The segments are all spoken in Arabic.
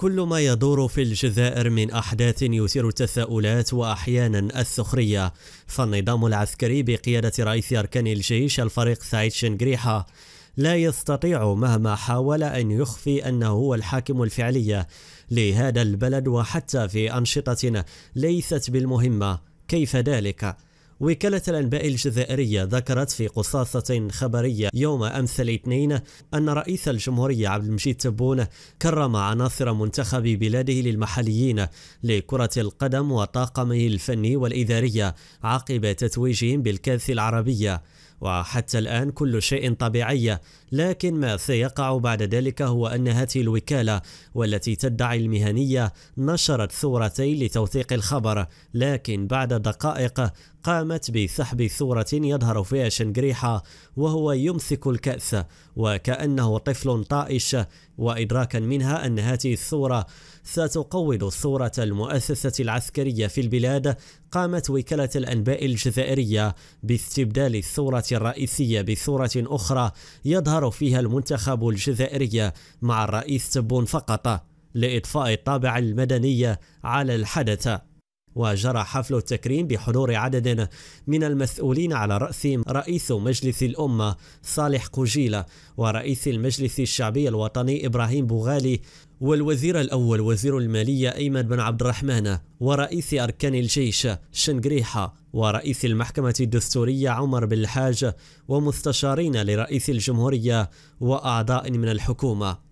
كل ما يدور في الجزائر من أحداث يثير التساؤلات وأحيانا السخرية فالنظام العسكري بقيادة رئيس أركان الجيش الفريق سعيد شنقريحة لا يستطيع مهما حاول أن يخفي أنه هو الحاكم الفعلي لهذا البلد وحتى في أنشطة ليست بالمهمة كيف ذلك؟ وكالة الأنباء الجزائرية ذكرت في قصاصة خبرية يوم أمس الاثنين أن رئيس الجمهورية عبد المجيد تبون كرم عناصر منتخب بلاده للمحليين لكرة القدم وطاقمه الفني والإدارية عقب تتويجهم بالكأس العربية وحتى الآن كل شيء طبيعي لكن ما سيقع بعد ذلك هو أن هذه الوكالة والتي تدعي المهنية نشرت صورتين لتوثيق الخبر لكن بعد دقائق قامت بسحب صورة يظهر فيها شنقريحة وهو يمسك الكأس وكأنه طفل طائش وإدراكا منها أن هذه الثورة ستقوض ثورة المؤسسة العسكرية في البلاد قامت وكالة الأنباء الجزائرية باستبدال الثورة الرئيسية بثورة أخرى يظهر فيها المنتخب الجزائري مع الرئيس تبون فقط لإطفاء الطابع المدني على الحدث وجرى حفل التكريم بحضور عدد من المسؤولين على رأسهم رئيس مجلس الأمة صالح كوجيلة ورئيس المجلس الشعبي الوطني إبراهيم بوغالي والوزير الأول وزير المالية أيمن بن عبد الرحمن ورئيس أركان الجيش شنقريحة ورئيس المحكمة الدستورية عمر بن الحاج ومستشارين لرئيس الجمهورية وأعضاء من الحكومة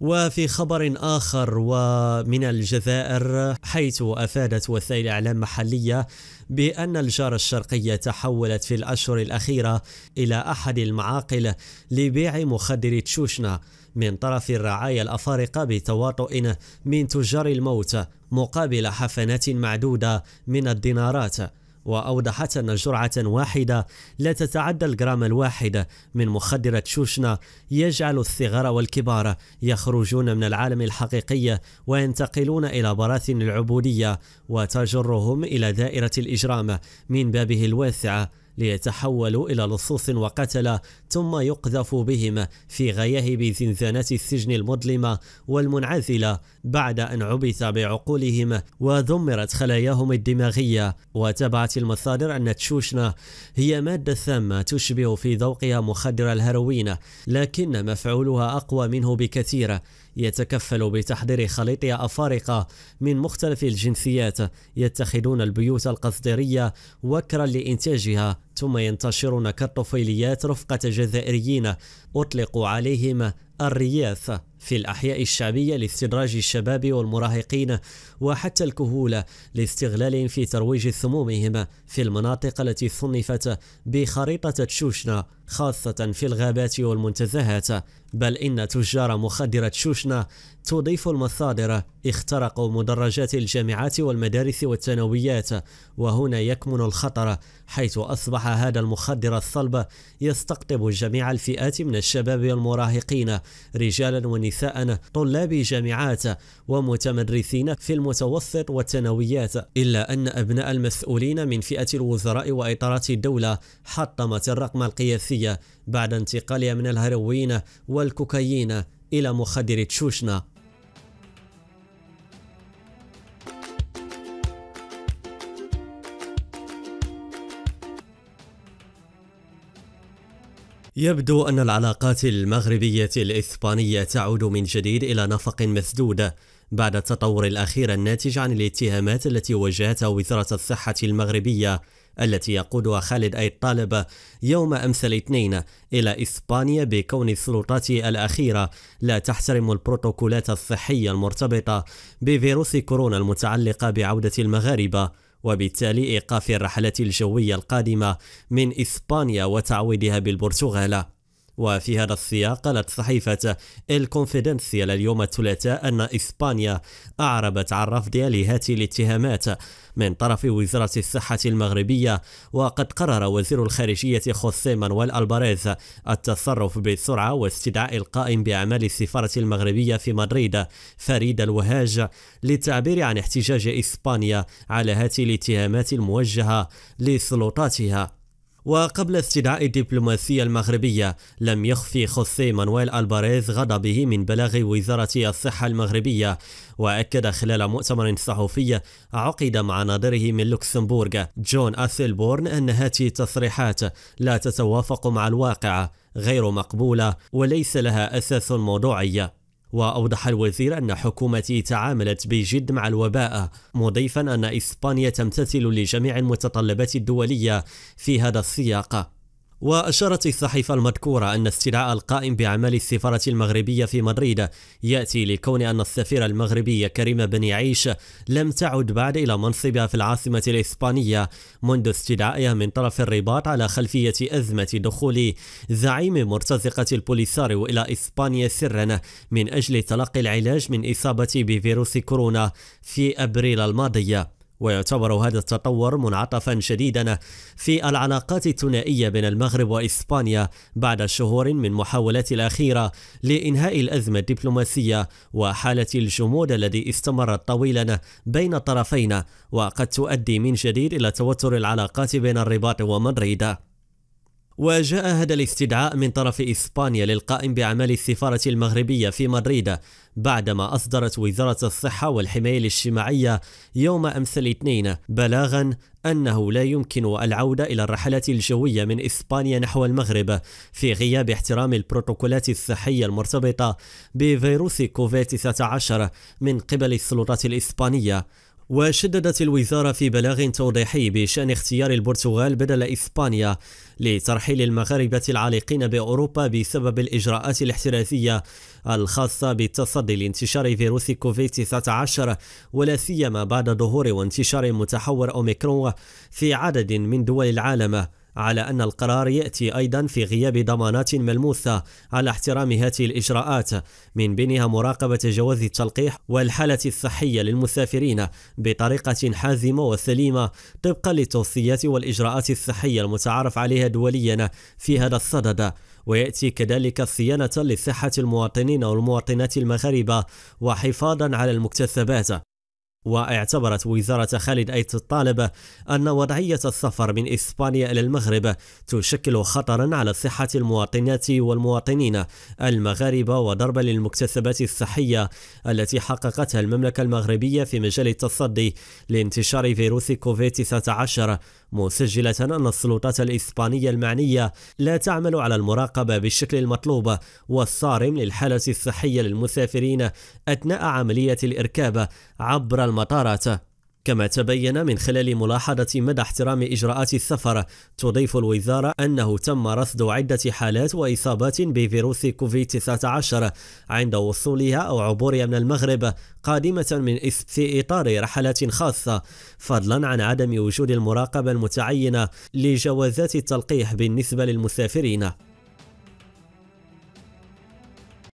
وفي خبر آخر ومن الجزائر حيث أفادت وسائل إعلام محلية بأن الجارة الشرقية تحولت في الأشهر الأخيرة إلى أحد المعاقل لبيع مخدر تشوشنا من طرف الرعايا الأفارقة بتواطؤ من تجار الموت مقابل حفنات معدودة من الدينارات وأوضحت أن جرعة واحدة لا تتعدى الجرام الواحد من مخدرة شوشنا يجعل الصغار والكبار يخرجون من العالم الحقيقي وينتقلون إلى براثن العبودية وتجرهم إلى دائرة الإجرام من بابه الواسع ليتحولوا إلى لصوص وقتلة ثم يقذف بهم في غياهب زنزانات السجن المظلمة والمنعزلة بعد أن عبث بعقولهم ودمرت خلاياهم الدماغية وتبعت المصادر أن تشوشنا هي مادة سامة تشبه في ذوقها مخدر الهروين لكن مفعولها أقوى منه بكثير يتكفل بتحضير خليط أفارقة من مختلف الجنسيات يتخذون البيوت القصديرية وكرا لإنتاجها ثم ينتشرون كالطفيليات رفقة جزائريين أطلقوا عليهم الرياث في الأحياء الشعبية لاستدراج الشباب والمراهقين وحتى الكهولة لاستغلالهم في ترويج سمومهم في المناطق التي صنفت بخريطة تشوشنا خاصة في الغابات والمنتزهات بل إن تجار مخدرة شوشنا تضيف المصادر اخترقوا مدرجات الجامعات والمدارس والثانويات وهنا يكمن الخطر حيث أصبح هذا المخدر الصلب يستقطب جميع الفئات من الشباب والمراهقين رجالا ونساء طلاب جامعات ومتمرسين في المتوسط والثانويات إلا أن أبناء المسؤولين من فئة الوزراء وإطارات الدولة حطمت الرقم القياسي بعد انتقالها من الهروين والكوكايين إلى مخدر تشوشنا يبدو أن العلاقات المغربية الإسبانية تعود من جديد إلى نفق مسدود بعد التطور الأخير الناتج عن الاتهامات التي وجهتها وزارة الصحة المغربية التي يقودها خالد أي الطالب يوم أمس الاثنين إلى إسبانيا بكون السلطات الأخيرة لا تحترم البروتوكولات الصحية المرتبطة بفيروس كورونا المتعلقة بعودة المغاربة وبالتالي إيقاف الرحلة الجوية القادمة من إسبانيا وتعويضها بالبرتغال وفي هذا السياق قالت صحيفة الكونفيدنسيال اليوم الثلاثاء أن إسبانيا أعربت عن رفضها لهذه الاتهامات من طرف وزارة الصحة المغربية وقد قرر وزير الخارجية خوسيه مانويل ألباريز التصرف بسرعة واستدعاء القائم بأعمال السفارة المغربية في مدريد فريد الوهاج للتعبير عن احتجاج إسبانيا على هذه الاتهامات الموجهة لسلطاتها وقبل استدعاء الدبلوماسية المغربية لم يخفي خوسي مانويل ألباريز غضبه من بلاغ وزارة الصحة المغربية وأكد خلال مؤتمر صحفي عقد مع ناظره من لوكسمبورغ جون أثيلبورن أن هذه التصريحات لا تتوافق مع الواقع غير مقبولة وليس لها أساس موضوعي وأوضح الوزير أن حكومته تعاملت بجد مع الوباء مضيفا أن إسبانيا تمتثل لجميع المتطلبات الدولية في هذا السياق وأشارت الصحيفة المذكورة أن استدعاء القائم بأعمال السفارة المغربية في مدريد يأتي لكون أن السفيرة المغربية كريمة بن عيش لم تعد بعد إلى منصبها في العاصمة الإسبانية منذ استدعائها من طرف الرباط على خلفية أزمة دخول زعيم مرتزقة البوليساريو إلى إسبانيا سرا من أجل تلقي العلاج من إصابة بفيروس كورونا في أبريل الماضي ويعتبر هذا التطور منعطفا شديدا في العلاقات الثنائية بين المغرب وإسبانيا بعد شهور من محاولات الأخيرة لإنهاء الأزمة الدبلوماسية وحالة الجمود الذي استمرت طويلا بين الطرفين وقد تؤدي من جديد إلى توتر العلاقات بين الرباط ومدريد وجاء هذا الاستدعاء من طرف إسبانيا للقائم بأعمال السفارة المغربية في مدريد بعدما أصدرت وزارة الصحة والحماية الاجتماعية يوم أمس الاثنين بلاغا أنه لا يمكن العودة إلى الرحلات الجوية من إسبانيا نحو المغرب في غياب احترام البروتوكولات الصحية المرتبطة بفيروس كوفيد 19 من قبل السلطات الإسبانية وشددت الوزارة في بلاغ توضيحي بشأن اختيار البرتغال بدل إسبانيا لترحيل المغاربة العالقين بأوروبا بسبب الإجراءات الاحترازية الخاصة بالتصدي لانتشار فيروس كوفيد 19 ولا سيما بعد ظهور وانتشار متحور أوميكرون في عدد من دول العالم على أن القرار يأتي أيضا في غياب ضمانات ملموسة على احترام هذه الإجراءات من بينها مراقبة جواز التلقيح والحالة الصحية للمسافرين بطريقة حازمة وسليمة طبقا للتوصيات والإجراءات الصحية المتعارف عليها دوليا في هذا الصدد ويأتي كذلك صيانة لصحة المواطنين والمواطنات المغاربة وحفاظا على المكتسبات واعتبرت وزارة خالد أيت الطالب أن وضعية السفر من إسبانيا إلى المغرب تشكل خطرا على صحة المواطنات والمواطنين المغاربة وضربا للمكتسبات الصحية التي حققتها المملكة المغربية في مجال التصدي لانتشار فيروس كوفيد 19 مسجلة أن السلطات الإسبانية المعنية لا تعمل على المراقبة بالشكل المطلوب والصارم للحالة الصحية للمسافرين أثناء عملية الإركاب عبر المطارات كما تبين من خلال ملاحظة مدى احترام إجراءات السفر تضيف الوزارة أنه تم رصد عدة حالات وإصابات بفيروس كوفيد-19 عند وصولها أو عبورها من المغرب قادمة من في إطار رحلات خاصة فضلا عن عدم وجود المراقبة المتعينة لجوازات التلقيح بالنسبة للمسافرين